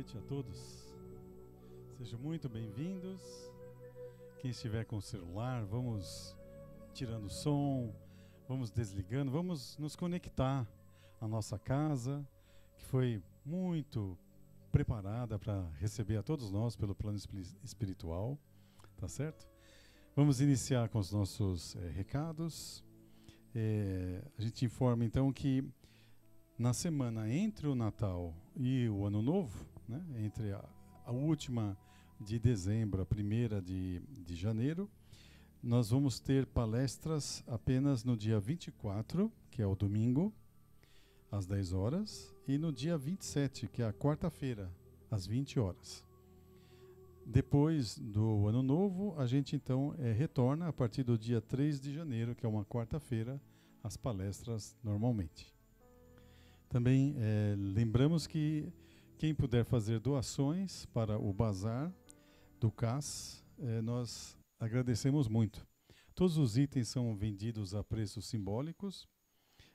noite a todos. Sejam muito bem-vindos. Quem estiver com o celular, vamos tirando o som, vamos desligando, vamos nos conectar à nossa casa, que foi muito preparada para receber a todos nós pelo plano espiritual, tá certo? Vamos iniciar com os nossos é, recados. É, a gente informa então que na semana entre o Natal e o Ano Novo, né? entre a, a, última de dezembro, a primeira de, de janeiro. Nós vamos ter palestras apenas no dia 24, que é o domingo, às 10 horas, e no dia 27, que é a quarta-feira, às 20 horas. Depois do ano novo, a gente então é, retorna a partir do dia 3 de janeiro, que é uma quarta-feira, as palestras normalmente. Também é, lembramos que quem puder fazer doações para o bazar do CAS, eh, nós agradecemos muito. Todos os itens são vendidos a preços simbólicos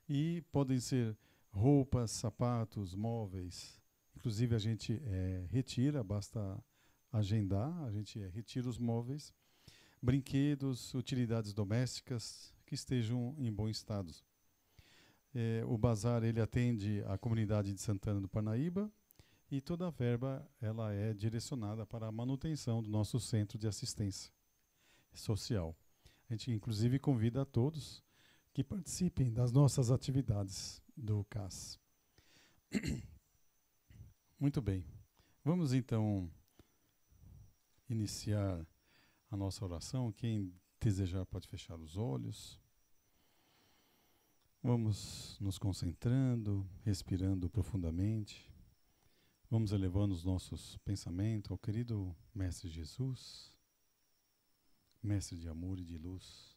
e podem ser roupas, sapatos, móveis. Inclusive a gente eh, retira, basta agendar, a gente eh, retira os móveis, brinquedos, utilidades domésticas que estejam em bom estado. o bazar ele atende a comunidade de Santana do Parnaíba, e toda a verba ela é direcionada para a manutenção do nosso centro de assistência social. A gente inclusive convida a todos que participem das nossas atividades do CAS. Muito bem. Vamos então iniciar a nossa oração. Quem desejar pode fechar os olhos. Vamos nos concentrando, respirando profundamente. Vamos elevando os nossos pensamentos ao querido Mestre Jesus, Mestre de amor e de luz.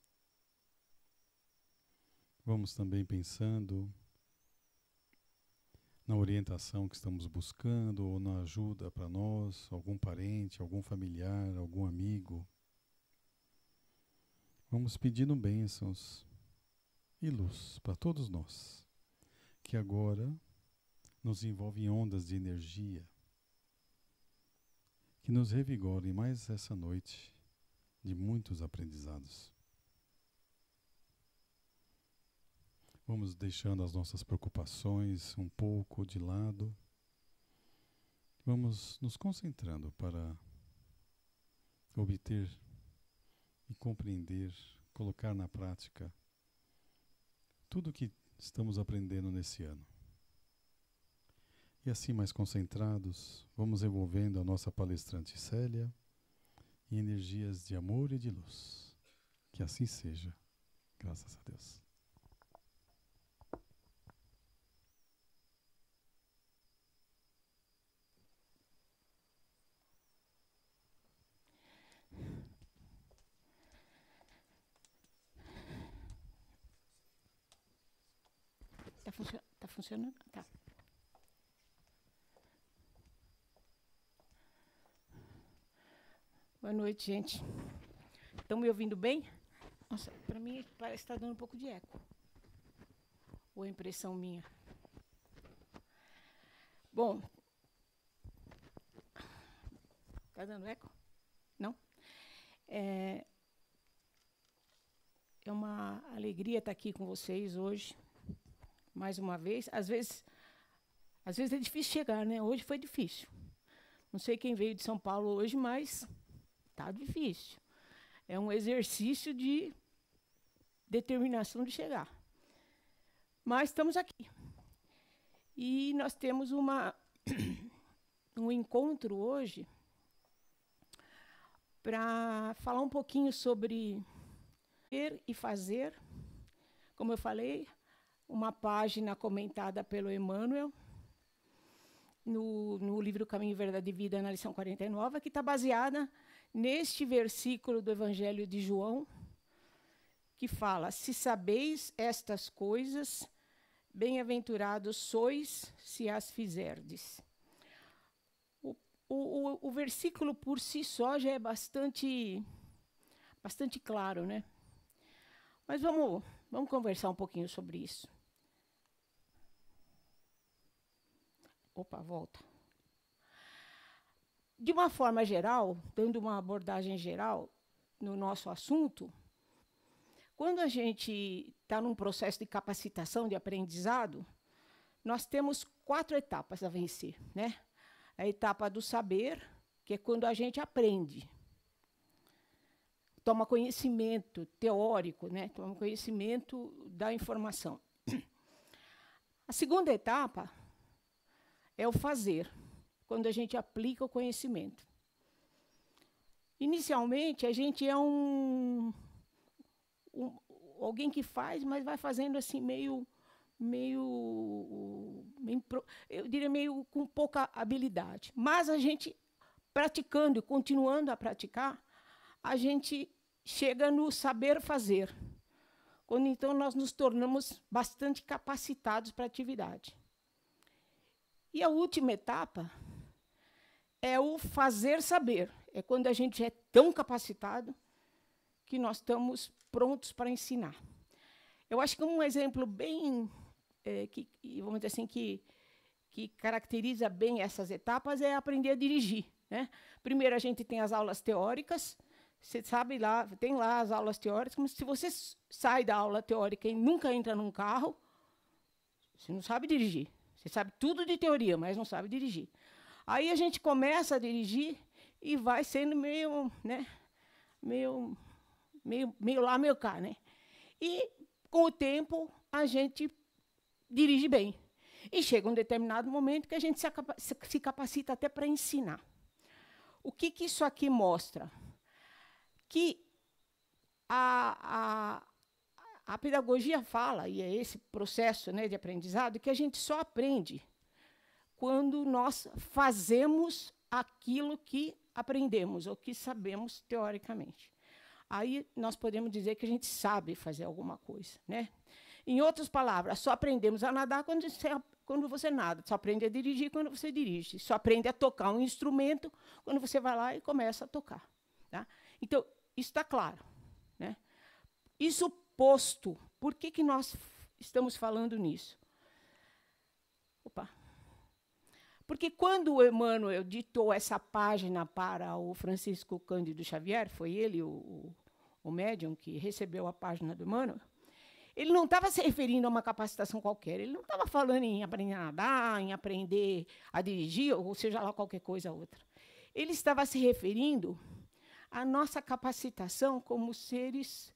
Vamos também pensando na orientação que estamos buscando ou na ajuda para nós, algum parente, algum familiar, algum amigo. Vamos pedindo bênçãos e luz para todos nós, que agora nos envolve em ondas de energia que nos revigorem mais essa noite de muitos aprendizados. Vamos deixando as nossas preocupações um pouco de lado. Vamos nos concentrando para obter e compreender, colocar na prática tudo o que estamos aprendendo nesse ano. E assim, mais concentrados, vamos envolvendo a nossa palestrante Célia em energias de amor e de luz. Que assim seja, graças a Deus. Está tá funcionando? Tá. Boa noite, gente. Estão me ouvindo bem? Nossa, para mim parece que está dando um pouco de eco. Ou é impressão minha? Bom. Está dando eco? Não? É, é uma alegria estar tá aqui com vocês hoje, mais uma vez. Às vezes, às vezes é difícil chegar, né? Hoje foi difícil. Não sei quem veio de São Paulo hoje, mas Está difícil. É um exercício de determinação de chegar. Mas estamos aqui. E nós temos uma, um encontro hoje para falar um pouquinho sobre ser e fazer. Como eu falei, uma página comentada pelo Emmanuel no, no livro Caminho, Verdade e Vida, na lição 49, que está baseada neste versículo do Evangelho de João, que fala: Se sabeis estas coisas, bem-aventurados sois se as fizerdes. O, o, o versículo por si só já é bastante, bastante claro, né? Mas vamos, vamos conversar um pouquinho sobre isso. Opa, volta. De uma forma geral, dando uma abordagem geral no nosso assunto, quando a gente está num processo de capacitação, de aprendizado, nós temos quatro etapas a vencer. Né? A etapa do saber, que é quando a gente aprende, toma conhecimento teórico, né? toma conhecimento da informação. A segunda etapa é o fazer quando a gente aplica o conhecimento. Inicialmente, a gente é um, um alguém que faz, mas vai fazendo assim meio meio, meio eu diria meio com pouca habilidade. Mas a gente praticando e continuando a praticar, a gente chega no saber fazer. Quando então nós nos tornamos bastante capacitados para a atividade. E a última etapa é o fazer saber. É quando a gente é tão capacitado que nós estamos prontos para ensinar. Eu acho que um exemplo bem é, que vamos dizer assim que que caracteriza bem essas etapas é aprender a dirigir. Né? Primeiro a gente tem as aulas teóricas. Você sabe lá, tem lá as aulas teóricas, mas se você sai da aula teórica e nunca entra num carro, você não sabe dirigir. Você sabe tudo de teoria, mas não sabe dirigir. Aí a gente começa a dirigir e vai sendo meio, né, meio, meio, meio lá, meio cá, né? E com o tempo a gente dirige bem. E chega um determinado momento que a gente se capacita até para ensinar. O que, que isso aqui mostra? Que a, a, a pedagogia fala, e é esse processo né, de aprendizado, que a gente só aprende quando nós fazemos aquilo que aprendemos ou que sabemos teoricamente. Aí nós podemos dizer que a gente sabe fazer alguma coisa, né? Em outras palavras, só aprendemos a nadar quando você, quando você nada, só aprende a dirigir quando você dirige, só aprende a tocar um instrumento quando você vai lá e começa a tocar. Tá? Então, isso está claro. Né? Isso posto, por que, que nós estamos falando nisso? Porque quando o Emmanuel ditou essa página para o Francisco Cândido Xavier, foi ele o, o médium que recebeu a página do Emmanuel, ele não estava se referindo a uma capacitação qualquer, ele não estava falando em aprender a nadar, em aprender a dirigir, ou seja lá qualquer coisa outra. Ele estava se referindo à nossa capacitação como seres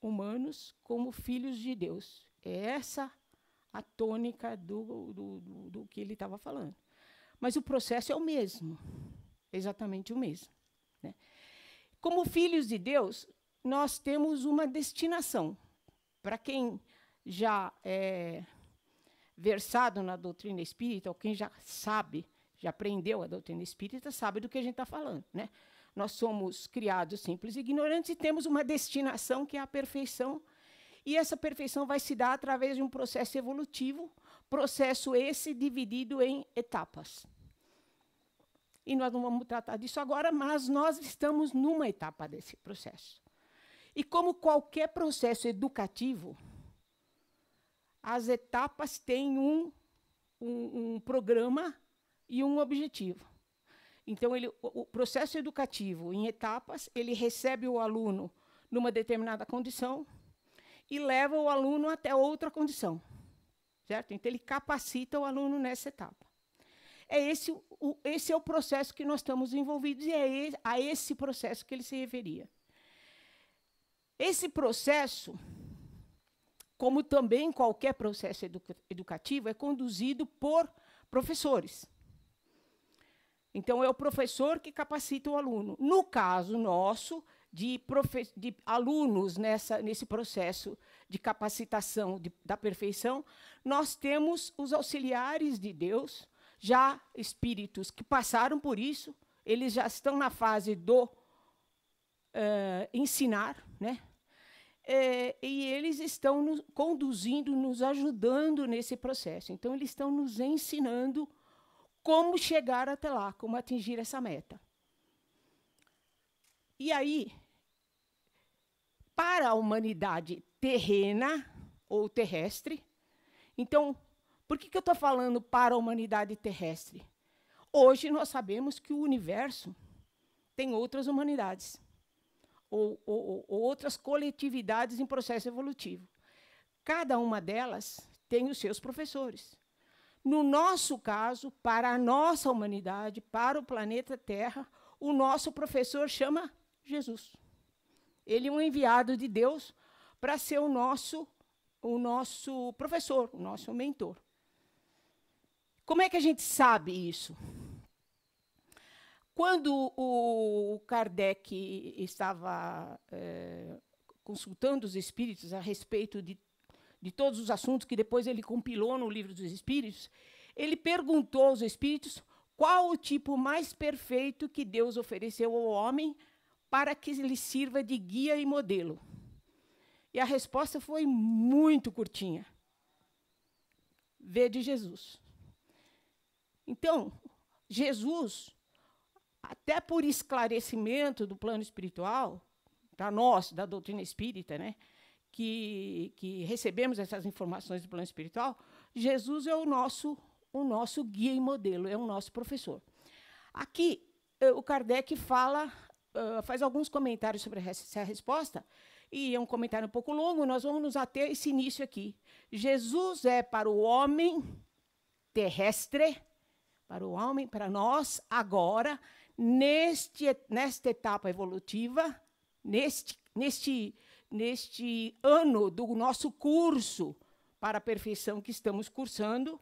humanos, como filhos de Deus. É essa a tônica do, do, do, do que ele estava falando mas o processo é o mesmo, exatamente o mesmo. Né? Como filhos de Deus, nós temos uma destinação. Para quem já é versado na doutrina espírita, ou quem já sabe, já aprendeu a doutrina espírita, sabe do que a gente está falando. Né? Nós somos criados simples e ignorantes e temos uma destinação que é a perfeição. E essa perfeição vai se dar através de um processo evolutivo Processo esse dividido em etapas. E nós não vamos tratar disso agora, mas nós estamos numa etapa desse processo. E como qualquer processo educativo, as etapas têm um, um, um programa e um objetivo. Então, ele, o processo educativo, em etapas, ele recebe o aluno numa determinada condição e leva o aluno até outra condição. Certo? Então, ele capacita o aluno nessa etapa. É esse, o, esse é o processo que nós estamos envolvidos e é a esse processo que ele se referia. Esse processo, como também qualquer processo educa educativo, é conduzido por professores. Então, é o professor que capacita o aluno. No caso nosso, de, de alunos nessa, nesse processo de capacitação de, da perfeição, nós temos os auxiliares de Deus, já espíritos que passaram por isso, eles já estão na fase do uh, ensinar, né? É, e eles estão nos conduzindo, nos ajudando nesse processo. Então, eles estão nos ensinando como chegar até lá, como atingir essa meta. E aí, para a humanidade terrena ou terrestre. Então, por que, que eu estou falando para a humanidade terrestre? Hoje nós sabemos que o universo tem outras humanidades, ou, ou, ou outras coletividades em processo evolutivo. Cada uma delas tem os seus professores. No nosso caso, para a nossa humanidade, para o planeta Terra, o nosso professor chama Jesus. Ele é um enviado de Deus para ser o nosso, o nosso professor, o nosso mentor. Como é que a gente sabe isso? Quando o Kardec estava é, consultando os espíritos a respeito de, de todos os assuntos que depois ele compilou no Livro dos Espíritos, ele perguntou aos espíritos qual o tipo mais perfeito que Deus ofereceu ao homem para que lhe sirva de guia e modelo. E a resposta foi muito curtinha. Vê de Jesus. Então, Jesus, até por esclarecimento do plano espiritual, para nós, da doutrina espírita, né, que, que recebemos essas informações do plano espiritual, Jesus é o nosso, o nosso guia e modelo, é o nosso professor. Aqui, eh, o Kardec fala ah, faz alguns comentários sobre essa resposta, e é um comentário um pouco longo, nós vamos nos ater esse início aqui. Jesus é para o homem terrestre, para o homem, para nós, agora, neste, nesta etapa evolutiva, neste, neste, neste ano do nosso curso para a perfeição que estamos cursando.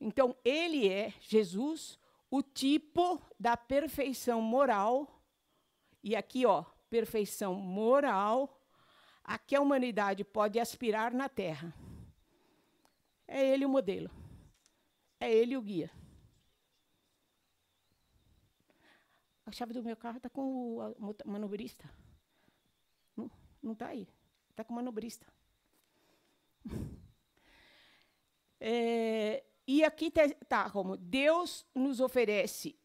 Então, ele é Jesus o tipo da perfeição moral, e aqui, ó, perfeição moral, a que a humanidade pode aspirar na Terra. É ele o modelo. É ele o guia. A chave do meu carro está tá tá com o manobrista. Não está aí. Está com o manobrista. É, e aqui está tá, como Deus nos oferece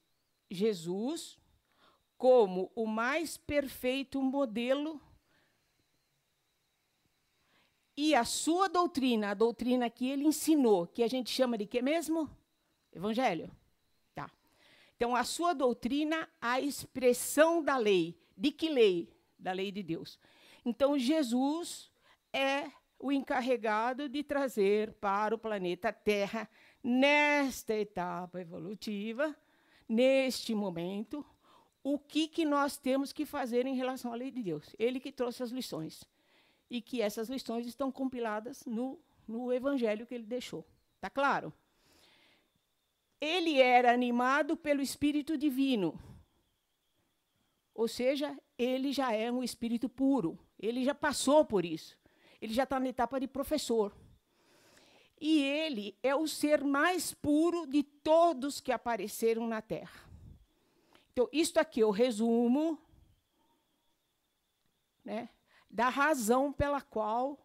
Jesus como o mais perfeito modelo e a sua doutrina, a doutrina que ele ensinou, que a gente chama de que mesmo? Evangelho. Tá. Então, a sua doutrina, a expressão da lei. De que lei? Da lei de Deus. Então, Jesus é o encarregado de trazer para o planeta Terra nesta etapa evolutiva, neste momento, o que, que nós temos que fazer em relação à lei de Deus. Ele que trouxe as lições. E que essas lições estão compiladas no, no evangelho que ele deixou. Está claro? Ele era animado pelo Espírito Divino. Ou seja, ele já é um espírito puro. Ele já passou por isso. Ele já está na etapa de professor e ele é o ser mais puro de todos que apareceram na Terra. Então, isto aqui eu é resumo né, da razão pela qual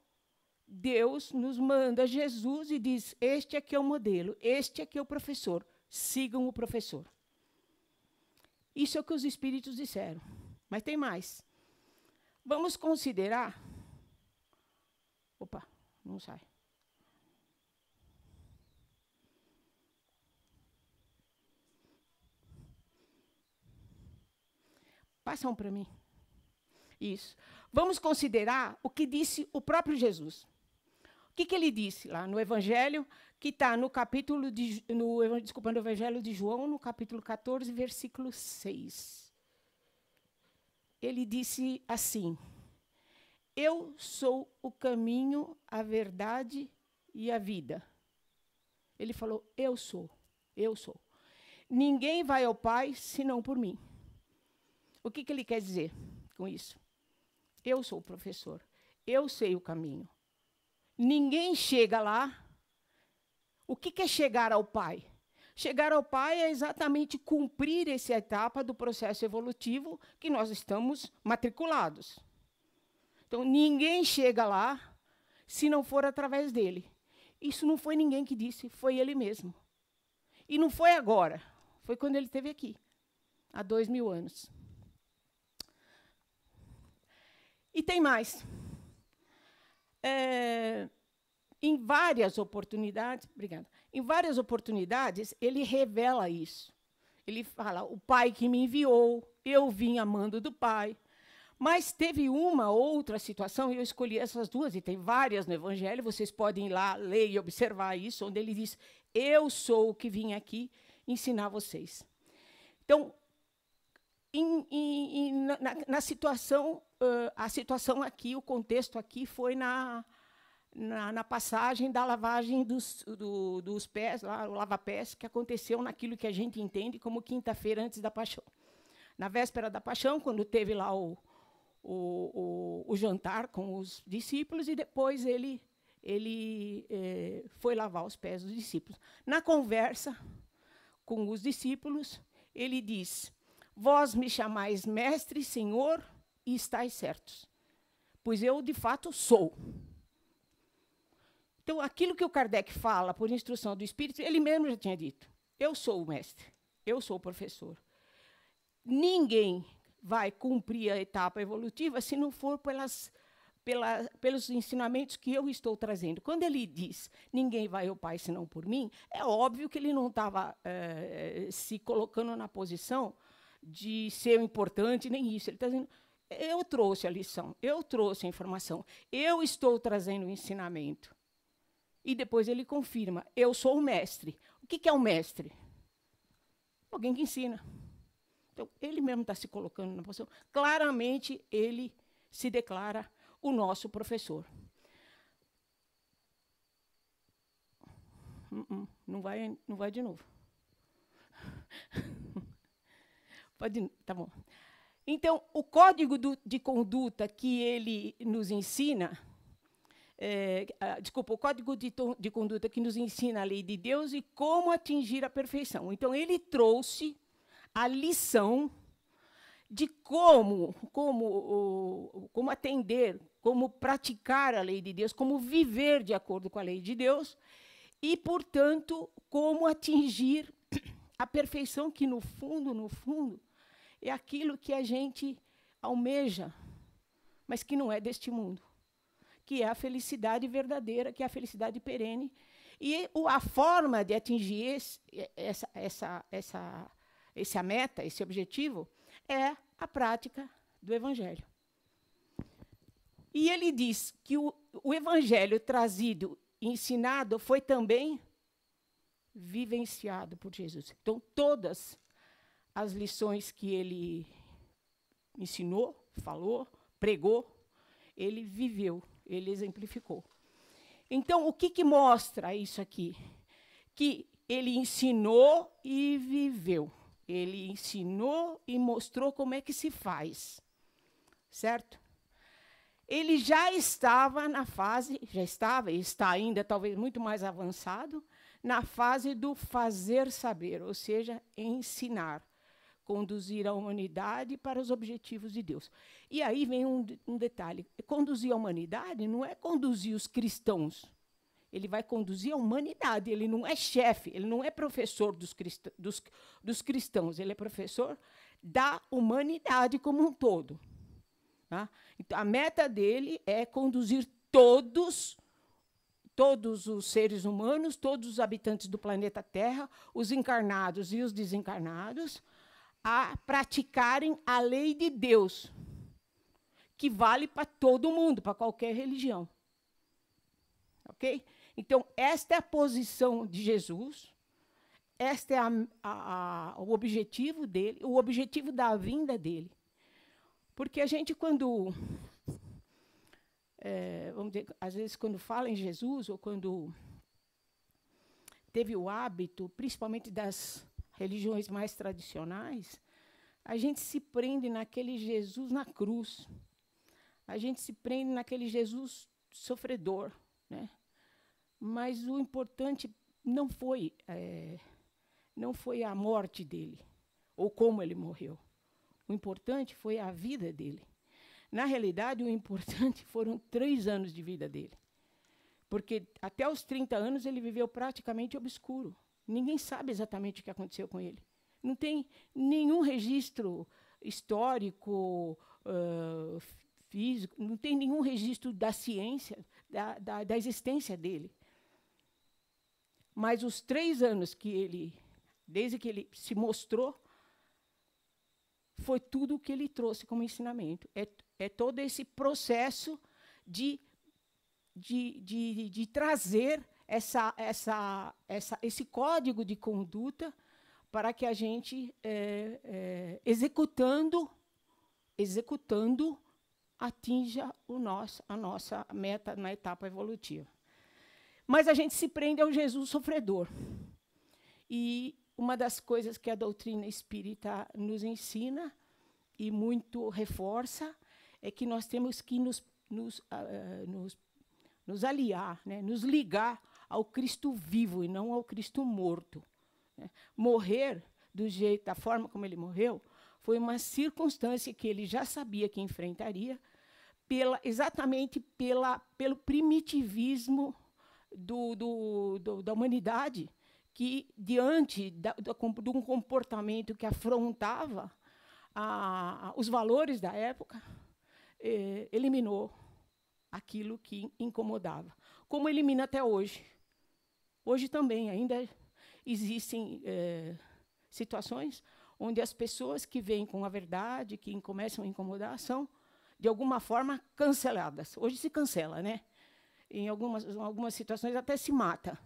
Deus nos manda Jesus e diz: Este aqui é, é o modelo, este aqui é, é o professor, sigam o professor. Isso é o que os espíritos disseram. Mas tem mais. Vamos considerar. Opa, não sai. Passa um para mim. Isso. Vamos considerar o que disse o próprio Jesus. O que, que ele disse lá no Evangelho, que está no capítulo de. No, desculpa, no Evangelho de João, no capítulo 14, versículo 6. Ele disse assim: Eu sou o caminho, a verdade e a vida. Ele falou: Eu sou, eu sou. Ninguém vai ao Pai senão por mim. O que, que ele quer dizer com isso? Eu sou o professor, eu sei o caminho. Ninguém chega lá. O que, que é chegar ao Pai? Chegar ao Pai é exatamente cumprir essa etapa do processo evolutivo que nós estamos matriculados. Então, ninguém chega lá se não for através dele. Isso não foi ninguém que disse, foi ele mesmo. E não foi agora, foi quando ele esteve aqui, há dois mil anos. E tem mais. É, em várias oportunidades, obrigada. Em várias oportunidades ele revela isso. Ele fala: "O Pai que me enviou, eu vim amando do Pai". Mas teve uma outra situação, e eu escolhi essas duas, e tem várias no Evangelho, vocês podem ir lá ler e observar isso, onde ele diz: Eu sou o que vim aqui ensinar vocês. Então, em, em, em, na, na situação uh, a situação aqui, o contexto aqui foi na, na, na passagem da lavagem dos, do, dos pés, lá, o lava-pés, que aconteceu naquilo que a gente entende como quinta-feira antes da paixão. Na véspera da paixão, quando teve lá o, o, o, o jantar com os discípulos, e depois ele, ele eh, foi lavar os pés dos discípulos. Na conversa com os discípulos, ele diz: Vós me chamais mestre, senhor, e estáis certos, pois eu de fato sou. Então, aquilo que o Kardec fala por instrução do Espírito, ele mesmo já tinha dito: eu sou o mestre, eu sou o professor. Ninguém vai cumprir a etapa evolutiva se não for pelas, pela, pelos ensinamentos que eu estou trazendo. Quando ele diz ninguém vai ao Pai senão por mim, é óbvio que ele não estava eh, se colocando na posição de ser importante, nem isso. Ele está dizendo eu trouxe a lição, eu trouxe a informação, eu estou trazendo o ensinamento. E depois ele confirma: eu sou o mestre. O que, que é o mestre? Alguém que ensina. Então, ele mesmo está se colocando na posição. Claramente, ele se declara o nosso professor. Uh-uh, não vai, não vai de novo. Pode, tá bom. Então, o código do, de conduta que ele nos ensina, é, desculpa, o código de, de conduta que nos ensina a lei de Deus e como atingir a perfeição. Então, ele trouxe a lição de como, como, como atender, como praticar a lei de Deus, como viver de acordo com a lei de Deus e, portanto, como atingir a perfeição que, no fundo, no fundo, é aquilo que a gente almeja, mas que não é deste mundo, que é a felicidade verdadeira, que é a felicidade perene. E a forma de atingir esse, essa, essa, essa, essa meta, esse objetivo, é a prática do Evangelho. E ele diz que o, o Evangelho trazido e ensinado foi também vivenciado por Jesus. Então, todas as lições que ele ensinou, falou, pregou, ele viveu, ele exemplificou. Então, o que, que mostra isso aqui? Que ele ensinou e viveu. Ele ensinou e mostrou como é que se faz. Certo? Ele já estava na fase, já estava e está ainda talvez muito mais avançado, na fase do fazer saber, ou seja, ensinar conduzir a humanidade para os objetivos de Deus. E aí vem um, um, detalhe: conduzir a humanidade não é conduzir os cristãos. Ele vai conduzir a humanidade, ele não é chefe, ele não é professor dos, crist dos, dos cristãos, ele é professor da humanidade como um todo. Tá? Então, a meta dele é conduzir todos todos os seres humanos, todos os habitantes do planeta Terra, os encarnados e os desencarnados, a praticarem a lei de Deus, que vale para todo mundo, para qualquer religião. Ok? Então, esta é a posição de Jesus, este é a, a, a, o objetivo dele, o objetivo da vinda dele. Porque a gente, quando. É, vamos dizer, às vezes, quando fala em Jesus, ou quando teve o hábito, principalmente das religiões mais tradicionais, a gente se prende naquele Jesus na cruz. A gente se prende naquele Jesus sofredor, né? Mas o importante não foi é, não foi a morte dele ou como ele morreu. O importante foi a vida dele. Na realidade, o importante foram três anos de vida dele. Porque até os 30 anos ele viveu praticamente obscuro. Ninguém sabe exatamente o que aconteceu com ele. Não tem nenhum registro histórico, uh, físico, não tem nenhum registro da ciência, da, da, da existência dele. Mas os três anos que ele, desde que ele se mostrou, foi tudo o que ele trouxe como ensinamento. É, é todo esse processo de, de, de, de trazer essa, essa, essa, esse código de conduta para que a gente, é, é, executando, executando, atinja o nosso, a nossa meta na etapa evolutiva. Mas a gente se prende ao Jesus sofredor. E uma das coisas que a doutrina espírita nos ensina e muito reforça é que nós temos que nos, nos, uh, nos, nos aliar, né, nos ligar ao Cristo vivo e não ao Cristo morto. Né? Morrer do jeito, da forma como ele morreu, foi uma circunstância que ele já sabia que enfrentaria, pela, exatamente pela, pelo primitivismo do, do, do, da humanidade, que, diante da, de um comportamento que afrontava a, os valores da época, eh, eliminou aquilo que incomodava. Como elimina até hoje. Hoje também ainda existem é, situações onde as pessoas que vêm com a verdade, que começam a incomodar, são, de alguma forma, canceladas. Hoje se cancela, né? Em algumas, em algumas situações até se mata,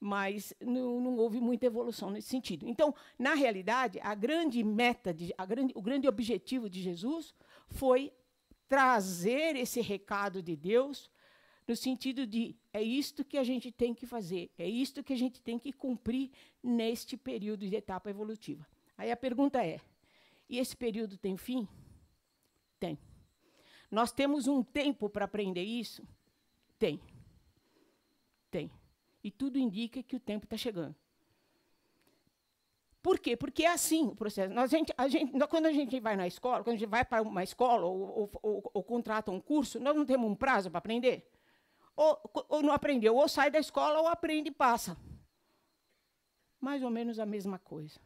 mas não, não, houve muita evolução nesse sentido. Então, na realidade, a grande meta, de, a grande, o grande objetivo de Jesus foi trazer esse recado de Deus no sentido de é isto que a gente tem que fazer, é isto que a gente tem que cumprir neste período de etapa evolutiva. Aí a pergunta é: e esse período tem fim? Tem. Nós temos um tempo para aprender isso? Tem. Tem. E tudo indica que o tempo está chegando. Por quê? Porque é assim o processo. Nós, a gente, a gente, nós, quando a gente vai na escola, quando a gente vai para uma escola ou, ou, ou, ou contrata um curso, nós não temos um prazo para aprender ou, ou não aprendeu, ou sai da escola ou aprende e passa. Mais ou menos a mesma coisa.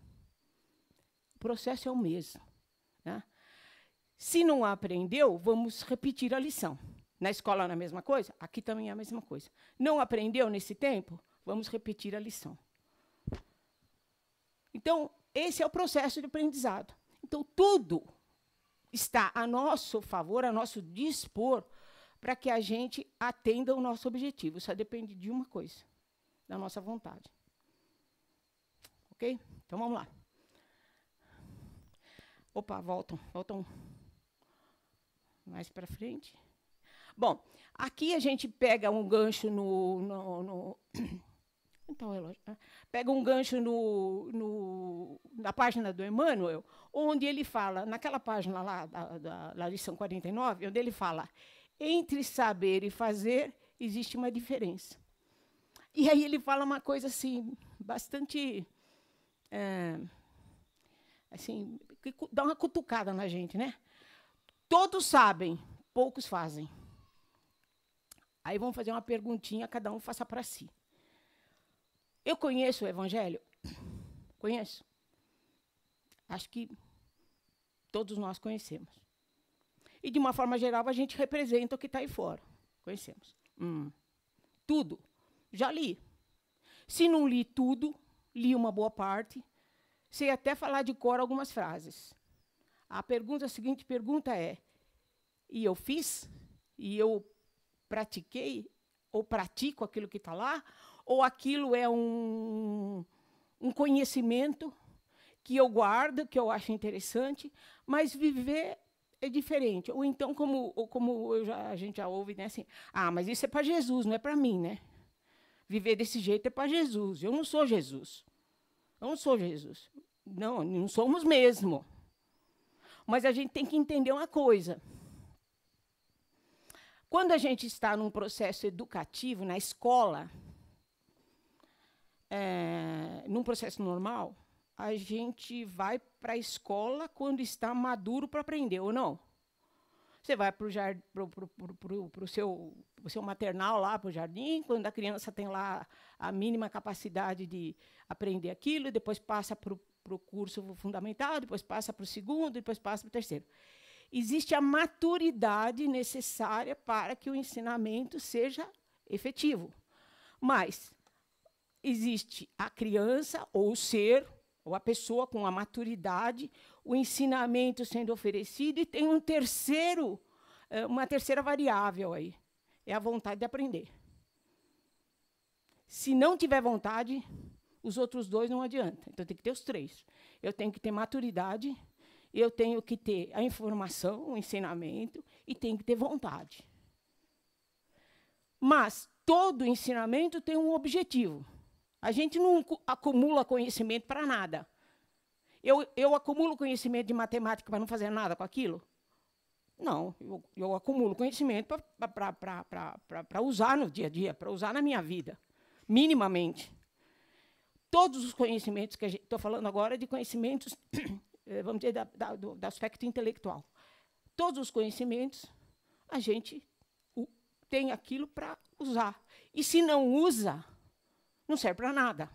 O processo é o mesmo. Né? Se não aprendeu, vamos repetir a lição. Na escola é a mesma coisa, aqui também é a mesma coisa. Não aprendeu nesse tempo, vamos repetir a lição. Então, esse é o processo de aprendizado. Então, tudo está a nosso favor, a nosso dispor, para que a gente atenda o nosso objetivo. Só depende de uma coisa, da nossa vontade. Ok? Então vamos lá. Opa, voltam, voltam mais para frente. Bom, aqui a gente pega um gancho no. no, no então, relógio. Né? Pega um gancho no, no, na página do Emmanuel, onde ele fala, naquela página lá da, da, da lição 49, onde ele fala entre saber e fazer, existe uma diferença. E aí ele fala uma coisa assim, bastante. É, assim, que dá uma cutucada na gente, né? Todos sabem, poucos fazem. Aí vamos fazer uma perguntinha, cada um faça para si. Eu conheço o Evangelho? Conheço. Acho que todos nós conhecemos. E, de uma forma geral, a gente representa o que está aí fora. Conhecemos. Hum. Tudo. Já li. Se não li tudo, li uma boa parte. Sei até falar de cor algumas frases. A pergunta a seguinte pergunta é: e eu fiz? E eu pratiquei? Ou pratico aquilo que está lá? Ou aquilo é um, um conhecimento que eu guardo, que eu acho interessante, mas viver é diferente. Ou então, como, ou como já, a gente já ouve, né, assim, ah, mas isso é para Jesus, não é para mim, né? Viver desse jeito é para Jesus. Eu não sou Jesus. Eu não sou Jesus. Não, não somos mesmo. Mas a gente tem que entender uma coisa. Quando a gente está num processo educativo, na escola, é, num processo normal, a gente vai para a escola quando está maduro para aprender, ou não? Você vai para o seu, pro seu maternal lá, para o jardim, quando a criança tem lá a mínima capacidade de aprender aquilo, depois passa para o curso fundamental, depois passa para o segundo, depois passa para o terceiro. Existe a maturidade necessária para que o ensinamento seja efetivo. Mas existe a criança ou o ser ou a pessoa com a maturidade, o ensinamento sendo oferecido, e tem um terceiro, eh, uma terceira variável aí, é a vontade de aprender. Se não tiver vontade, os outros dois não adianta. Então tem que ter os três. Eu tenho que ter maturidade, eu tenho que ter a informação, o ensinamento e tenho que ter vontade. Mas todo ensinamento tem um objetivo. A gente não acumula conhecimento para nada. Eu, eu acumulo conhecimento de matemática para não fazer nada com aquilo? Não, eu, eu acumulo conhecimento para usar no dia a dia, para usar na minha vida, minimamente. Todos os conhecimentos que estou falando agora é de conhecimentos, eh, vamos dizer, da, da, do, do aspecto intelectual. Todos os conhecimentos a gente tem aquilo para usar. E se não usa, não serve para nada.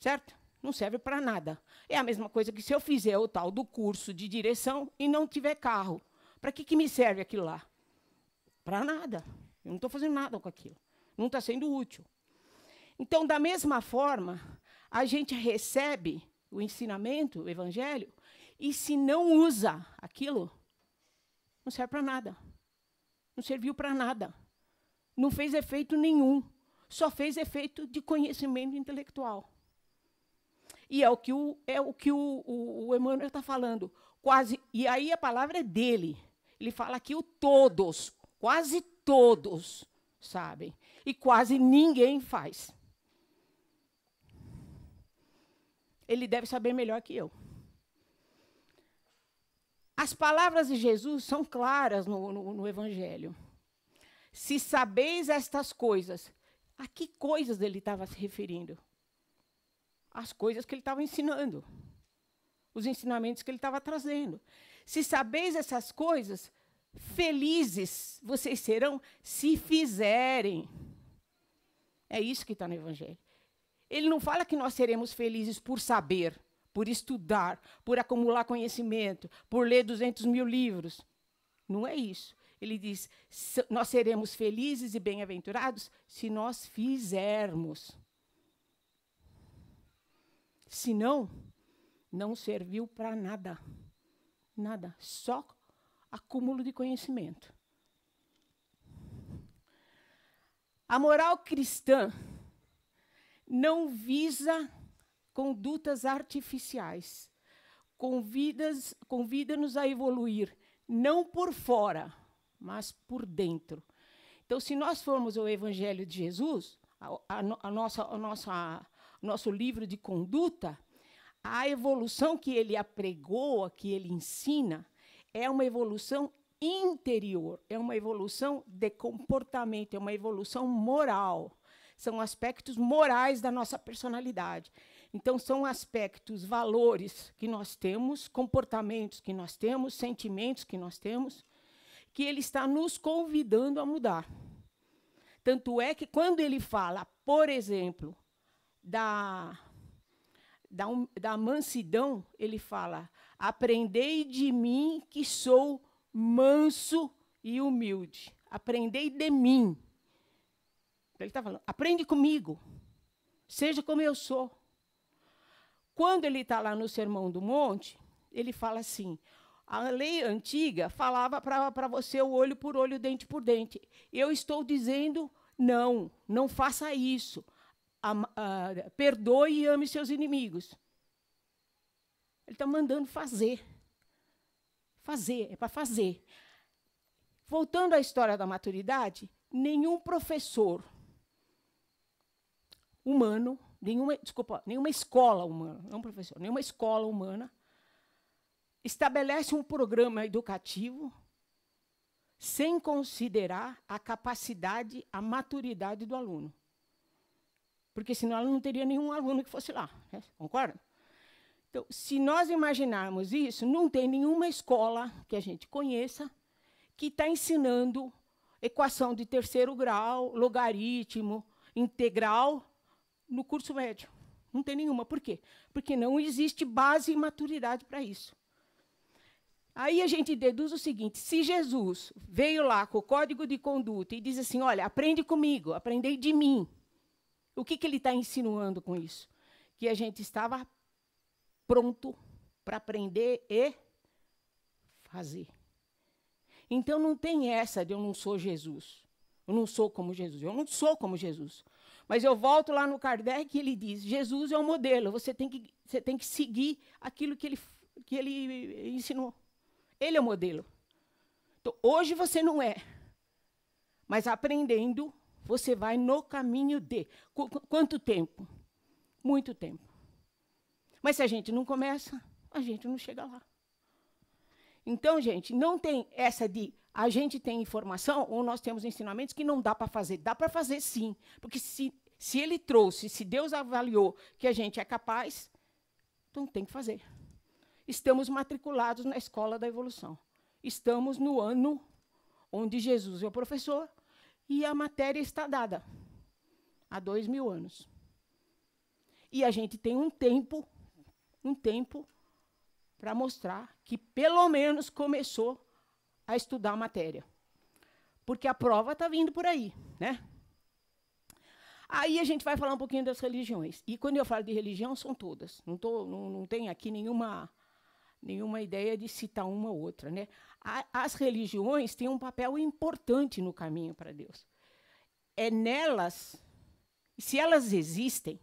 Certo? Não serve para nada. É a mesma coisa que se eu fizer o tal do curso de direção e não tiver carro. Para que, que me serve aquilo lá? Para nada. Eu não estou fazendo nada com aquilo. Não está sendo útil. Então, da mesma forma, a gente recebe o ensinamento, o evangelho, e se não usa aquilo, não serve para nada. Não serviu para nada. Não fez efeito nenhum só fez efeito de conhecimento intelectual. E é o que o, é o, que o, o, o Emmanuel está falando. Quase, e aí a palavra é dele. Ele fala que o todos, quase todos sabem. E quase ninguém faz. Ele deve saber melhor que eu. As palavras de Jesus são claras no, no, no Evangelho. Se sabeis estas coisas, a que coisas ele estava se referindo? As coisas que ele estava ensinando, os ensinamentos que ele estava trazendo. Se sabeis essas coisas, felizes vocês serão se fizerem. É isso que está no Evangelho. Ele não fala que nós seremos felizes por saber, por estudar, por acumular conhecimento, por ler 200 mil livros. Não é isso. Ele diz: Nós seremos felizes e bem-aventurados se nós fizermos. Se não, não serviu para nada. Nada. Só acúmulo de conhecimento. A moral cristã não visa condutas artificiais. Convida-nos a evoluir, não por fora, mas por dentro. Então, se nós formos o Evangelho de Jesus, a, a, a nossa, a nossa, nosso livro de conduta, a evolução que ele apregoa, que ele ensina, é uma evolução interior, é uma evolução de comportamento, é uma evolução moral. São aspectos morais da nossa personalidade. Então, são aspectos, valores que nós temos, comportamentos que nós temos, sentimentos que nós temos, que ele está nos convidando a mudar. Tanto é que quando ele fala, por exemplo, da, da, da mansidão, ele fala: Aprendei de mim que sou manso e humilde. Aprendei de mim. Então, ele está falando: aprende comigo. Seja como eu sou. Quando ele está lá no Sermão do Monte, ele fala assim: a lei antiga falava para você o olho por olho, dente por dente. Eu estou dizendo não, não faça isso. Am, ah, perdoe e ame seus inimigos. Ele está mandando fazer. Fazer, é para fazer. Voltando à história da maturidade, nenhum professor humano, nenhuma, desculpa, nenhuma escola humana, não professor, nenhuma escola humana estabelece um programa educativo sem considerar a capacidade, a maturidade do aluno. Porque senão ela não teria nenhum aluno que fosse lá. Né? Concorda? Então, se nós imaginarmos isso, não tem nenhuma escola que a gente conheça que está ensinando equação de terceiro grau, logaritmo, integral no curso médio. Não tem nenhuma. Por quê? Porque não existe base e maturidade para isso. Aí a gente deduz o seguinte: se Jesus veio lá com o código de conduta e diz assim, olha, aprende comigo, aprendei de mim, o que, que ele está insinuando com isso? Que a gente estava pronto para aprender e fazer. Então não tem essa de eu não sou Jesus, eu não sou como Jesus, eu não sou como Jesus. Mas eu volto lá no Kardec e ele diz: Jesus é o modelo, você tem que, você tem que seguir aquilo que ele, que ele ensinou. Ele é o modelo. Então, hoje você não é, mas aprendendo, você vai no caminho de. Qu quanto tempo? Muito tempo. Mas se a gente não começa, a gente não chega lá. Então, gente, não tem essa de a gente tem informação ou nós temos ensinamentos que não dá para fazer. Dá para fazer sim, porque se, se ele trouxe, se Deus avaliou que a gente é capaz, então tem que fazer estamos matriculados na escola da evolução. Estamos no ano onde Jesus é o professor e a matéria está dada há dois mil anos. E a gente tem um tempo, um tempo para mostrar que pelo menos começou a estudar a matéria, porque a prova está vindo por aí, né? Aí a gente vai falar um pouquinho das religiões. E quando eu falo de religião, são todas. Não, tô, não, não tem aqui nenhuma nenhuma ideia de citar uma ou outra. Né? as religiões têm um papel importante no caminho para Deus. É nelas, se elas existem,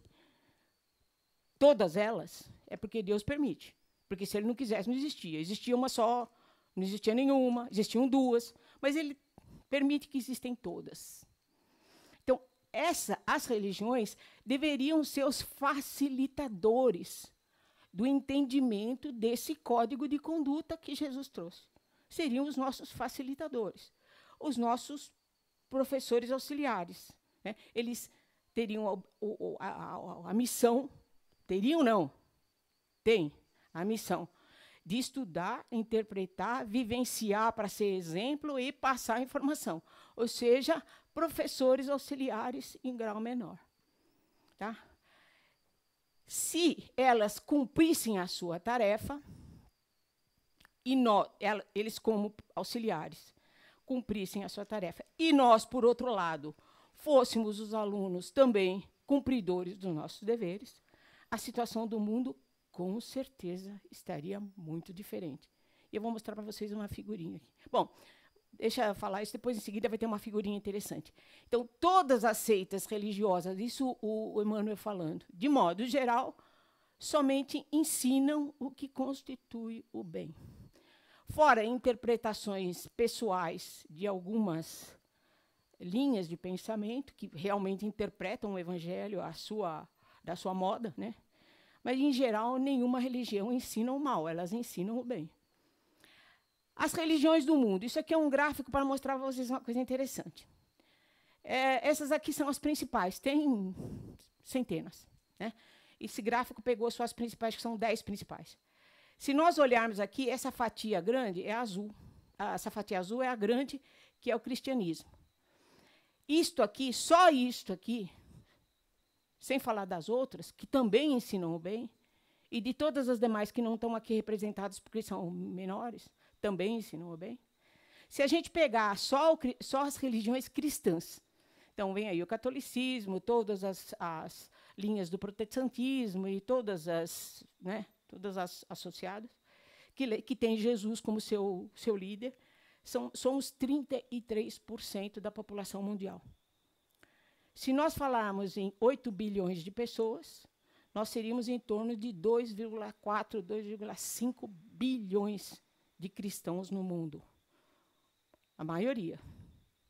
todas elas, é porque Deus permite. Porque se ele não quisesse, não existia. Existia uma só, não existia nenhuma, existiam duas, mas ele permite que existem todas. Então, essa, as religiões deveriam ser os facilitadores do entendimento desse código de conduta que Jesus trouxe. Seriam os nossos facilitadores, os nossos professores auxiliares. Né? Eles teriam a, a, a, a missão, teriam não, tem a missão de estudar, interpretar, vivenciar para ser exemplo e passar a informação. Ou seja, professores auxiliares em grau menor. Tá? se elas cumprissem a sua tarefa, e nós, ela, eles, como auxiliares, cumprissem a sua tarefa, e nós, por outro lado, fôssemos os alunos também cumpridores dos nossos deveres, a situação do mundo com certeza estaria muito diferente. E eu vou mostrar para vocês uma figurinha aqui. Bom, Deixa eu falar isso, depois em seguida vai ter uma figurinha interessante. Então, todas as seitas religiosas, isso o, o Emmanuel falando, de modo geral, somente ensinam o que constitui o bem. Fora interpretações pessoais de algumas linhas de pensamento que realmente interpretam o evangelho à sua, da sua moda, né? mas, em geral, nenhuma religião ensina o mal, elas ensinam o bem. As religiões do mundo. Isso aqui é um gráfico para mostrar para vocês uma coisa interessante. É, essas aqui são as principais, tem centenas. Né? Esse gráfico pegou só as principais, que são dez principais. Se nós olharmos aqui, essa fatia grande é azul. Ah, essa fatia azul é a grande, que é o cristianismo. Isto aqui, só isto aqui, sem falar das outras, que também ensinam o bem, e de todas as demais que não estão aqui representadas porque são menores, também ensinou bem. Se a gente pegar só, o, só as religiões cristãs, então vem aí o catolicismo, todas as, as linhas do protestantismo e todas as, né, todas as associadas, que, que tem Jesus como seu, seu líder, são, somos 33% da população mundial. Se nós falarmos em 8 bilhões de pessoas, nós seríamos em torno de 2,4, 2,5 bilhões de cristãos no mundo. A maioria,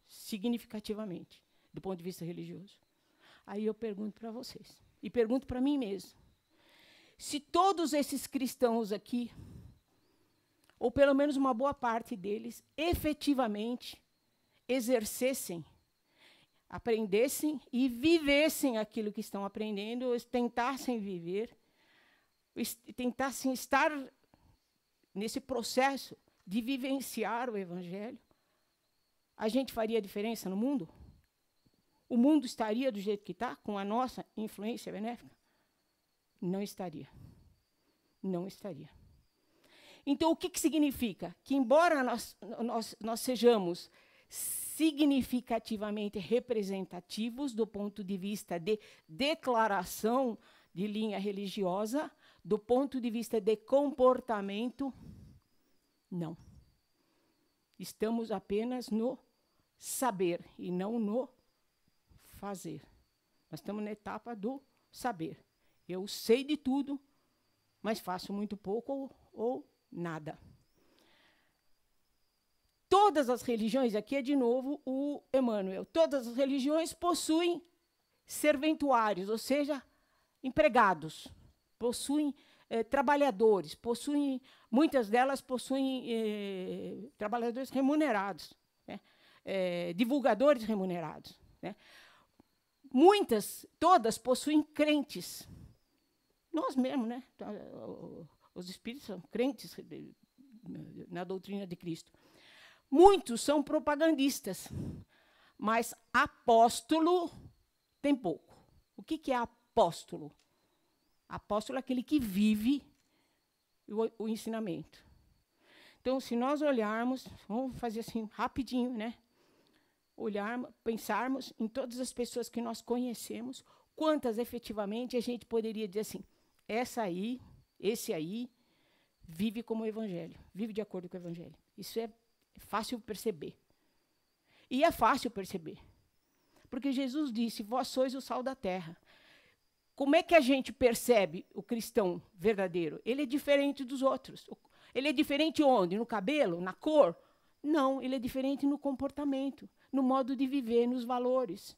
significativamente, do ponto de vista religioso. Aí eu pergunto para vocês, e pergunto para mim mesmo: se todos esses cristãos aqui, ou pelo menos uma boa parte deles, efetivamente exercessem, aprendessem e vivessem aquilo que estão aprendendo, ou tentassem viver, tentassem estar nesse processo de vivenciar o Evangelho, a gente faria diferença no mundo? O mundo estaria do jeito que está, com a nossa influência benéfica? Não estaria. Não estaria. Então, o que, que significa? Que, embora nós, nós, nós sejamos significativamente representativos do ponto de vista de declaração de linha religiosa, do ponto de vista de comportamento, não. Estamos apenas no saber e não no fazer. Nós estamos na etapa do saber. Eu sei de tudo, mas faço muito pouco ou, ou nada. Todas as religiões, aqui é de novo o Emmanuel, todas as religiões possuem serventuários, ou seja, empregados possuem eh, trabalhadores, possuem, muitas delas possuem eh, trabalhadores remunerados, né? eh, divulgadores remunerados. Né? Muitas, todas possuem crentes. Nós mesmos, né? Tá, os espíritos são crentes eh, na doutrina de Cristo. Muitos são propagandistas, mas apóstolo tem pouco. O que, que é apóstolo? Apóstolo é aquele que vive o, o ensinamento. Então, se nós olharmos, vamos fazer assim rapidinho, né? Olharmos, pensarmos em todas as pessoas que nós conhecemos, quantas efetivamente a gente poderia dizer assim: essa aí, esse aí, vive como o Evangelho, vive de acordo com o Evangelho. Isso é fácil perceber. E é fácil perceber. Porque Jesus disse: Vós sois o sal da terra. Como é que a gente percebe o cristão verdadeiro? Ele é diferente dos outros. Ele é diferente onde? No cabelo? Na cor? Não, ele é diferente no comportamento, no modo de viver, nos valores.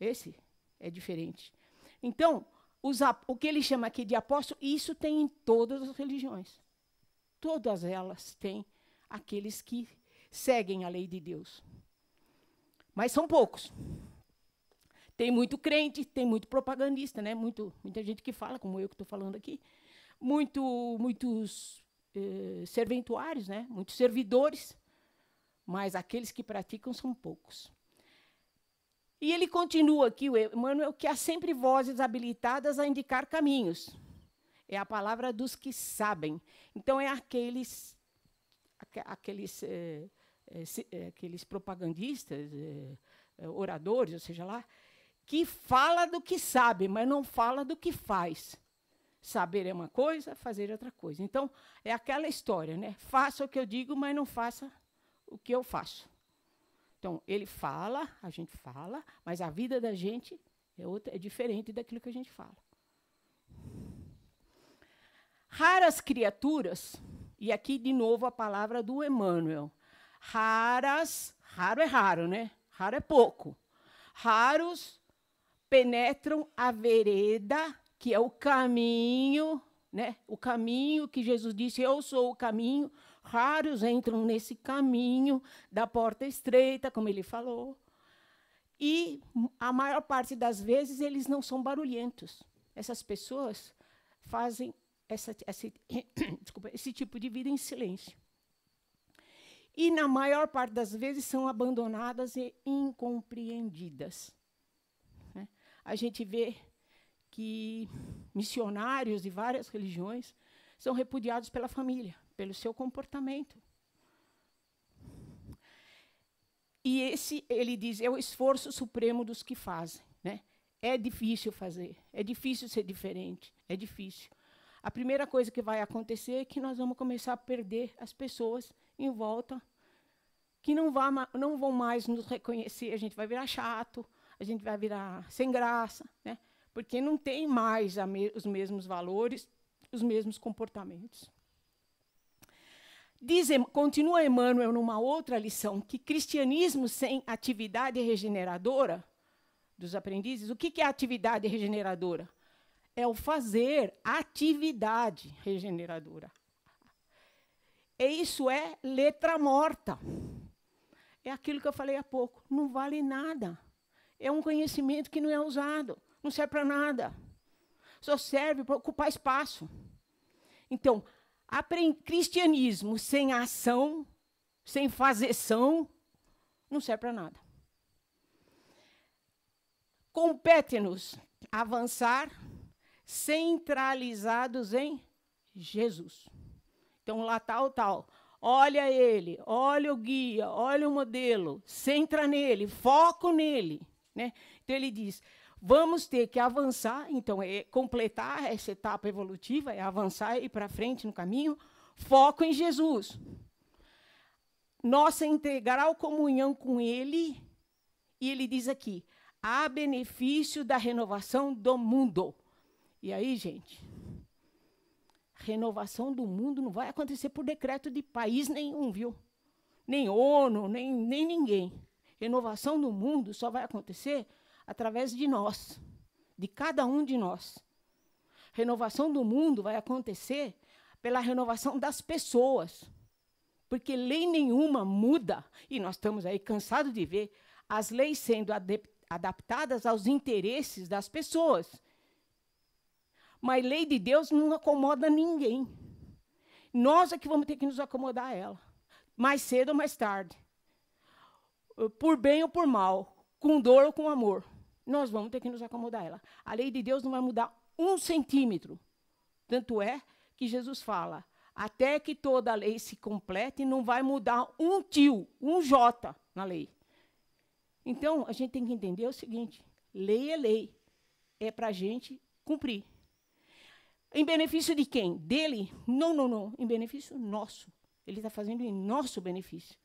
Esse é diferente. Então, os, o que ele chama aqui de apóstolo, isso tem em todas as religiões. Todas elas têm aqueles que seguem a lei de Deus. Mas são poucos. Tem muito crente, tem muito propagandista, né? Muito, muita gente que fala, como eu que estou falando aqui. Muito, muitos eh, serventuários, né? Muitos servidores. Mas aqueles que praticam são poucos. E ele continua aqui, o Emmanuel, que há sempre vozes habilitadas a indicar caminhos. É a palavra dos que sabem. Então, é aqueles, aqueles, eh, eh, eh, aqueles propagandistas, oradores, ou seja lá, que fala do que sabe, mas não fala do que faz. Saber é uma coisa, fazer é outra coisa. Então, é aquela história, né? Faça o que eu digo, mas não faça o que eu faço. Então, ele fala, a gente fala, mas a vida da gente é, outra, é diferente daquilo que a gente fala. Raras criaturas, e aqui de novo a palavra do Emmanuel. Raras, raro é raro, né? Raro é pouco. Raros penetram a vereda, que é o caminho, né? O caminho que Jesus disse: Eu sou o caminho. Raros entram nesse caminho da porta estreita, como ele falou. E a maior parte das vezes eles não são barulhentos. Essas pessoas fazem essa, esse, desculpa, esse tipo de vida em silêncio. E, na maior parte das vezes, são abandonadas e incompreendidas a gente vê que missionários de várias religiões são repudiados pela família, pelo seu comportamento. E esse, ele diz, é o esforço supremo dos que fazem. Né? É difícil fazer, é difícil ser diferente, é difícil. A primeira coisa que vai acontecer é que nós vamos começar a perder as pessoas em volta que não, vá, não vão mais nos reconhecer, a gente vai virar chato, a gente vai virar sem graça, né? porque não tem mais me os mesmos valores, os mesmos comportamentos. Diz, continua Emmanuel numa outra lição, que cristianismo sem atividade regeneradora dos aprendizes, o que, que é atividade regeneradora? É o fazer atividade regeneradora. E isso é letra morta. É aquilo que eu falei há pouco, não vale nada é um conhecimento que não é usado, não serve para nada. Só serve para ocupar espaço. Então, cristianismo sem ação, sem fazerção, não serve para nada. Compete-nos avançar centralizados em Jesus. Então, lá tal, tal. Olha ele, olha o guia, olha o modelo, centra nele, foco nele. Né? Então, ele diz: vamos ter que avançar, então, é completar essa etapa evolutiva, é avançar e ir para frente no caminho, foco em Jesus. Nossa integral comunhão com Ele, e ele diz aqui: a benefício da renovação do mundo. E aí, gente, renovação do mundo não vai acontecer por decreto de país nenhum, viu? Nem ONU, nem, nem ninguém. Renovação do mundo só vai acontecer através de nós, de cada um de nós. Renovação do mundo vai acontecer pela renovação das pessoas. Porque lei nenhuma muda, e nós estamos aí cansados de ver as leis sendo adaptadas aos interesses das pessoas. Mas lei de Deus não acomoda ninguém. Nós é que vamos ter que nos acomodar a ela, mais cedo ou mais tarde. Eh, por bem ou por mal, com dor ou com amor, nós vamos ter que nos acomodar a ela. A lei de Deus não vai mudar um centímetro. Tanto é que Jesus fala: até que toda a lei se complete, não vai mudar um tio, um jota na lei. Então, a gente tem que entender o seguinte: lei é lei, é para a gente cumprir. Em benefício de quem? Dele? Não, não, não. Em benefício nosso. Ele está fazendo em nosso benefício.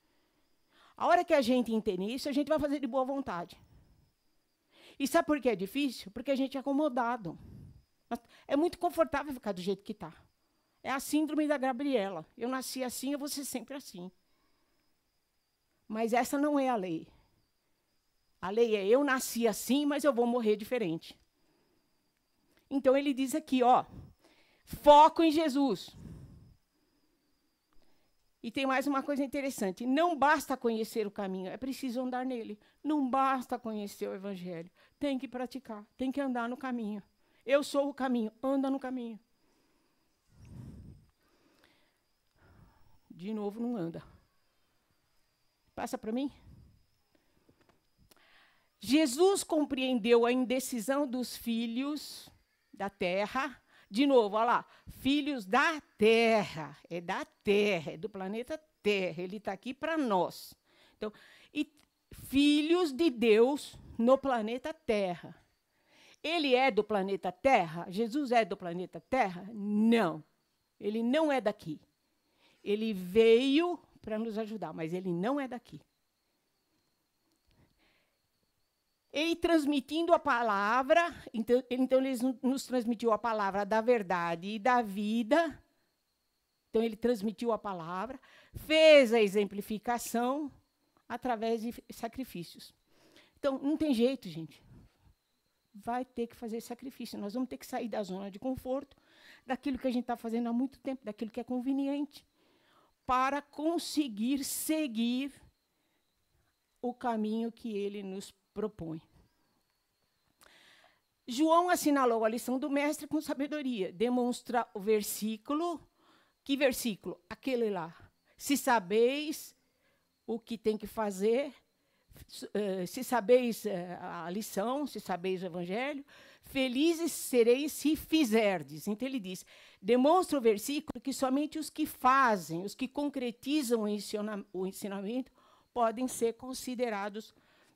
A hora que a gente entender isso, a gente vai fazer de boa vontade. E sabe por que é difícil? Porque a gente é acomodado. É muito confortável ficar do jeito que está. É a síndrome da Gabriela. Eu nasci assim, eu vou ser sempre assim. Mas essa não é a lei. A lei é eu nasci assim, mas eu vou morrer diferente. Então ele diz aqui, ó, foco em Jesus. E tem mais uma coisa interessante: não basta conhecer o caminho, é preciso andar nele. Não basta conhecer o evangelho, tem que praticar, tem que andar no caminho. Eu sou o caminho, anda no caminho. De novo, não anda. Passa para mim. Jesus compreendeu a indecisão dos filhos da terra de novo, olha lá. Filhos da terra. É da terra, é do planeta Terra. Ele está aqui para nós. Então, e filhos de Deus no planeta Terra. Ele é do planeta Terra? Jesus é do planeta Terra? Não. Ele não é daqui. Ele veio para nos ajudar, mas ele não é daqui. Ele transmitindo a palavra, então, então ele nos transmitiu a palavra da verdade e da vida. Então ele transmitiu a palavra, fez a exemplificação através de sacrifícios. Então não tem jeito, gente. Vai ter que fazer sacrifício. Nós vamos ter que sair da zona de conforto, daquilo que a gente está fazendo há muito tempo, daquilo que é conveniente, para conseguir seguir o caminho que ele nos propõe. João assinalou a lição do mestre com sabedoria, demonstra o versículo. Que versículo? Aquele lá. Se sabeis o que tem que fazer, eh, se sabeis eh, a lição, se sabeis o evangelho, felizes sereis se fizerdes. Então ele diz: demonstra o versículo que somente os que fazem, os que concretizam o ensinamento, podem ser considerados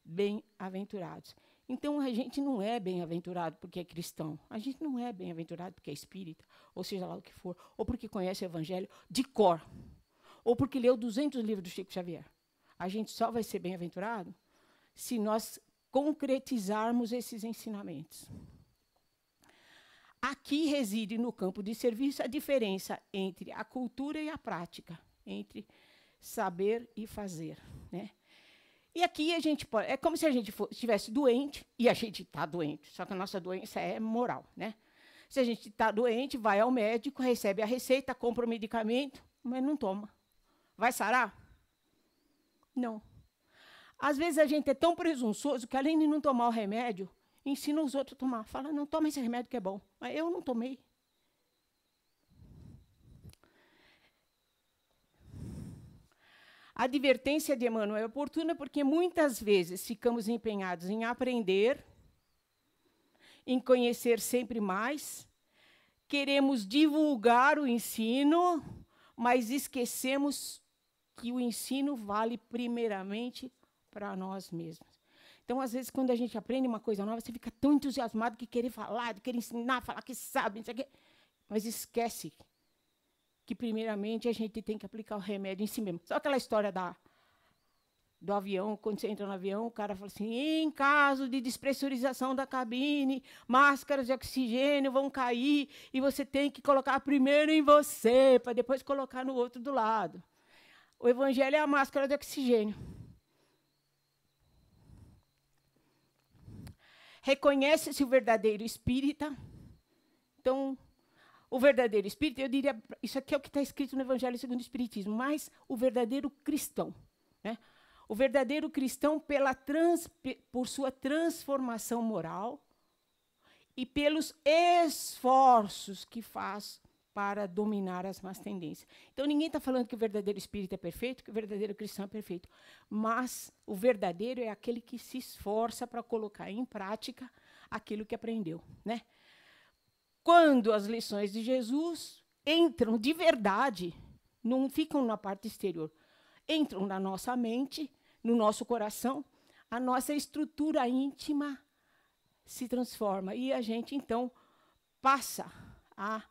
bem-aventurados. Então a gente não é bem-aventurado porque é cristão, a gente não é bem-aventurado porque é espírita, ou seja lá o que for, ou porque conhece o evangelho de cor, ou porque leu 200 livros do Chico Xavier. A gente só vai ser bem-aventurado se nós concretizarmos esses ensinamentos. Aqui reside no campo de serviço a diferença entre a cultura e a prática, entre saber e fazer, né? E aqui a gente pode. É como se a gente estivesse doente, e a gente está doente, só que a nossa doença é moral, né? Se a gente está doente, vai ao médico, recebe a receita, compra o medicamento, mas não toma. Vai sarar? Não. Às vezes a gente é tão presunçoso que, além de não tomar o remédio, ensina os outros a tomar. Fala, não toma esse remédio que é bom. Mas eu não tomei. A advertência de Emmanuel é oportuna porque muitas vezes ficamos empenhados em aprender, em conhecer sempre mais, queremos divulgar o ensino, mas esquecemos que o ensino vale primeiramente para nós mesmos. Então, às vezes, quando a gente aprende uma coisa nova, você fica tão entusiasmado que querer falar, de querer ensinar, falar que sabe, não sei o quê, mas esquece que, primeiramente, a gente tem que aplicar o remédio em si mesmo. Só aquela história da, do avião, quando você entra no avião, o cara fala assim: em caso de despressurização da cabine, máscaras de oxigênio vão cair e você tem que colocar primeiro em você, para depois colocar no outro do lado. O evangelho é a máscara de oxigênio. Reconhece-se o verdadeiro espírita. Então, o verdadeiro espírito, eu diria, isso aqui é o que está escrito no Evangelho segundo o Espiritismo, mas o verdadeiro cristão. Né? O verdadeiro cristão, pela trans, por sua transformação moral e pelos esforços que faz para dominar as más tendências. Então, ninguém está falando que o verdadeiro espírito é perfeito, que o verdadeiro cristão é perfeito. Mas o verdadeiro é aquele que se esforça para colocar em prática aquilo que aprendeu. Né? quando as lições de Jesus entram de verdade, não ficam na parte exterior, entram na nossa mente, no nosso coração, a nossa estrutura íntima se transforma e a gente então passa a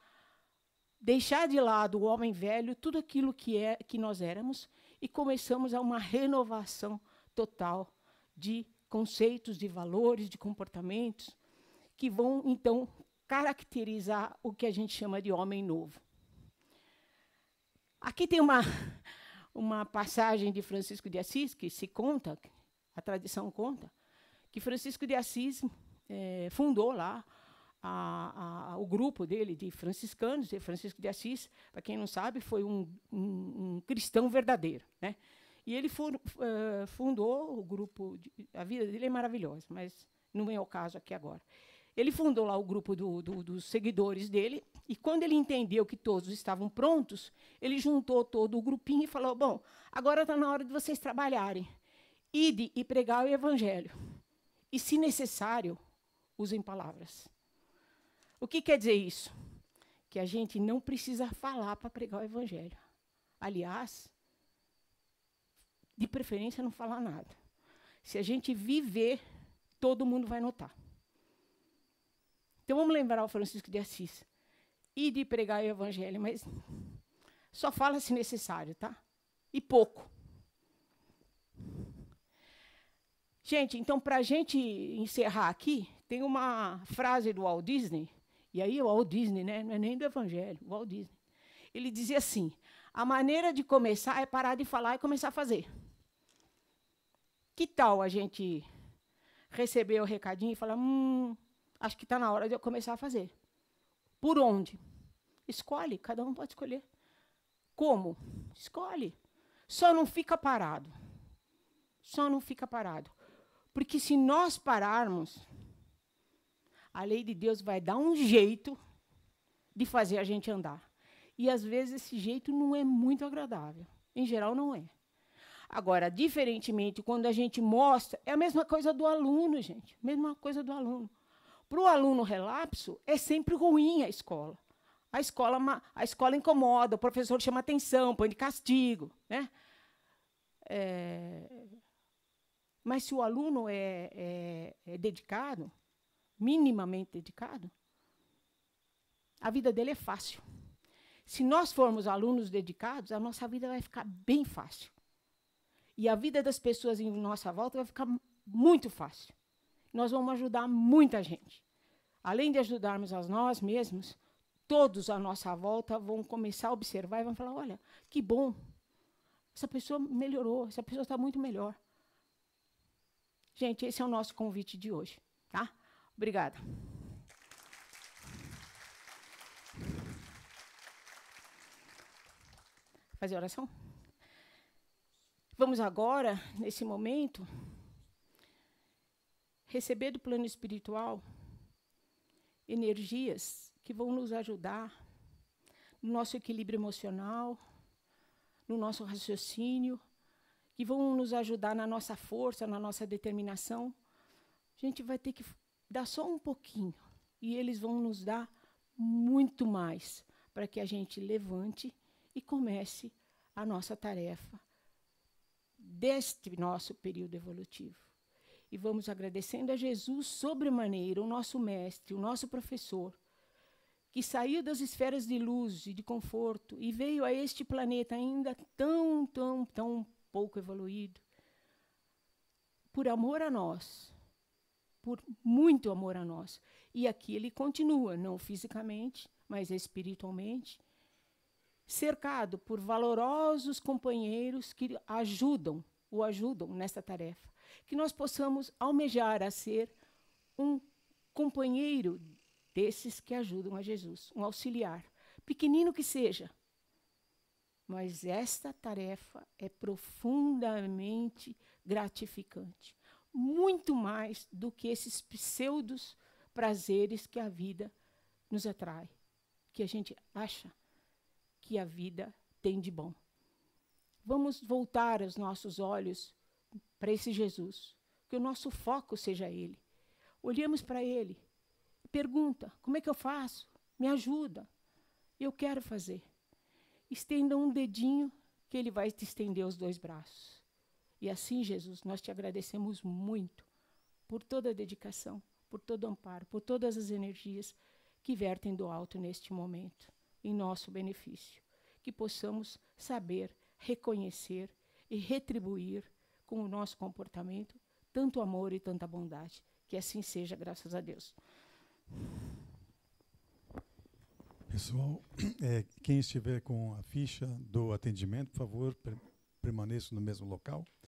deixar de lado o homem velho, tudo aquilo que é que nós éramos e começamos a uma renovação total de conceitos, de valores, de comportamentos que vão então caracterizar o que a gente chama de homem novo. Aqui tem uma, uma passagem de Francisco de Assis que se conta, a tradição conta, que Francisco de Assis é, fundou lá a, a, o grupo dele de franciscanos. E Francisco de Assis, para quem não sabe, foi um, um, um cristão verdadeiro, né? E ele for, uh, eh, fundou o grupo. De, a vida dele é maravilhosa, mas não é o caso aqui agora. Ele fundou lá o grupo do, do, dos seguidores dele, e quando ele entendeu que todos estavam prontos, ele juntou todo o grupinho e falou: Bom, agora está na hora de vocês trabalharem. Ide e pregar o evangelho. E, se necessário, usem palavras. O que quer dizer isso? Que a gente não precisa falar para pregar o evangelho. Aliás, de preferência, não falar nada. Se a gente viver, todo mundo vai notar. Então vamos lembrar o Francisco de Assis. E de pregar o evangelho, mas só fala se necessário, tá? E pouco. Gente, então, para a gente encerrar aqui, tem uma frase do Walt Disney, e aí o Walt Disney, né? Não é nem do Evangelho, o Walt Disney. Ele dizia assim: a maneira de começar é parar de falar e começar a fazer. Que tal a gente receber o recadinho e falar: hum, acho que está na hora de eu começar a fazer. Por onde? Escolhe, cada um pode escolher. Como? Escolhe. Só não fica parado. Só não fica parado. Porque se nós pararmos, a lei de Deus vai dar um jeito de fazer a gente andar. E às vezes esse jeito não é muito agradável. Em geral, não é. Agora, diferentemente, quando a gente mostra, é a mesma coisa do aluno, gente. Mesma coisa do aluno. Para o aluno relapso, é sempre ruim a escola. A escola, a escola incomoda, o professor chama atenção, põe de castigo. Né? É, mas se o aluno é, é, é dedicado, minimamente dedicado, a vida dele é fácil. Se nós formos alunos dedicados, a nossa vida vai ficar bem fácil. E a vida das pessoas em nossa volta vai ficar muito fácil nós vamos ajudar muita gente. Além de ajudarmos a nós mesmos, todos à nossa volta vão começar a observar e vão falar: olha, que bom, essa pessoa melhorou, essa pessoa está muito melhor. Gente, esse é o nosso convite de hoje, tá? Obrigada. Fazer oração? Vamos agora, nesse momento, receber do plano espiritual energias que vão nos ajudar no nosso equilíbrio emocional, no nosso raciocínio, que vão nos ajudar na nossa força, na nossa determinação. A gente vai ter que dar só um pouquinho e eles vão nos dar muito mais para que a gente levante e comece a nossa tarefa deste nosso período evolutivo e vamos agradecendo a Jesus sobremaneira, o nosso mestre, o nosso professor, que saiu das esferas de luz e de conforto e veio a este planeta ainda tão, tão, tão pouco evoluído, por amor a nós, por muito amor a nós. E aqui ele continua, não fisicamente, mas espiritualmente, cercado por valorosos companheiros que ajudam, o ajudam nessa tarefa que nós possamos almejar a ser um companheiro desses que ajudam a Jesus, um auxiliar, pequenino que seja. Mas esta tarefa é profundamente gratificante, muito mais do que esses pseudos prazeres que a vida nos atrai, que a gente acha que a vida tem de bom. Vamos voltar os nossos olhos para esse Jesus, que o nosso foco seja Ele. Olhemos para Ele, pergunta: como é que eu faço? Me ajuda. Eu quero fazer. Estenda um dedinho que Ele vai te estender os dois braços. E assim, Jesus, nós te agradecemos muito por toda a dedicação, por todo o amparo, por todas as energias que vertem do alto neste momento, em nosso benefício. Que possamos saber, reconhecer e retribuir com o nosso comportamento tanto amor e tanta bondade. Que assim seja, graças a Deus. Pessoal, é, quem estiver com a ficha do atendimento, por favor, permaneça no mesmo local.